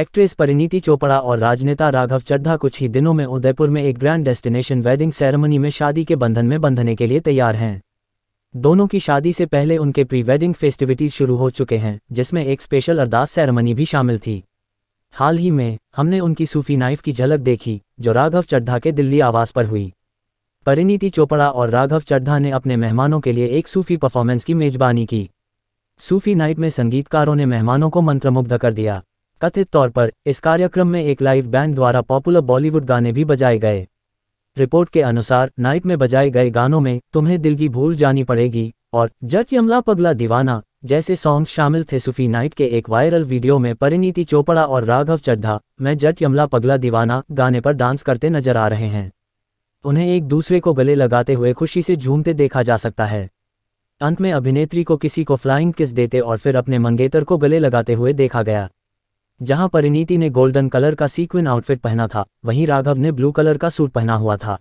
actress Parineeti Chopra और राजनेता राघव चड्ढा कुछ ही दिनों में उदयपुर में एक ग्रैंड डेस्टिनेशन वेडिंग सेरेमनी में शादी के बंधन में बंधने के लिए तैयार हैं दोनों की शादी से पहले उनके प्री वेडिंग फेस्टिविटीज शुरू हो चुके हैं जिसमें एक स्पेशल अरदास सेरेमनी भी शामिल थी हाल ही में हमने उनकी सूफी नाइफ की झलक देखी जो राघव चड्ढा के दिल्ली आवास पर हुई परिणीति चोपड़ा और राघव चड्ढा ने अपने मेहमानों के लिए एक सूफी परफॉर्मेंस की मेजबानी की सूफी नाइट में संगीतकारों ने मेहमानों को मंत्रमुग्ध कर दिया कथित तौर पर इस कार्यक्रम में एक लाइव बैंड द्वारा पॉपुलर बॉलीवुड गाने भी बजाए गए रिपोर्ट के अनुसार नाइट में बजाए गए गानों में तुम्हें दिल की भूल जानी पड़ेगी और जट यमला पगला दीवाना जैसे सॉन्ग शामिल थे सूफी नाइट के एक वायरल वीडियो में परिणीति चोपड़ा और राघव चड्ढा मैं जट यमला पगला दीवाना गाने पर डांस करते नजर आ रहे हैं उन्हें एक दूसरे को गले लगाते हुए खुशी से झूमते देखा जा सकता है अंत में अभिनेत्री को किसी को फ्लाइंग किस देते और फिर अपने मंगेतर को गले लगाते हुए देखा गया जहां परिणीति ने गोल्डन कलर का सीक्विन आउटफिट पहना था वहीं राघव ने ब्लू कलर का सूट पहना हुआ था